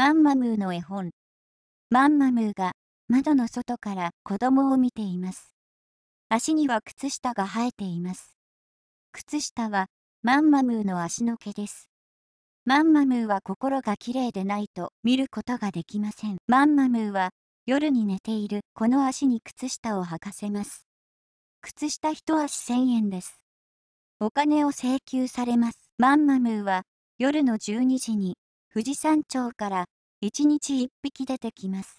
マンマムーの絵本。マンマムーが窓の外から子供を見ています。足には靴下が生えています。靴下はマンマムーの足の毛です。マンマムーは心がきれいでないと見ることができません。マンマムーは夜に寝ているこの足に靴下を履かせます。靴下一足1000円です。お金を請求されます。マンマムーは夜の12時に富士山頂から一日一匹出てきます。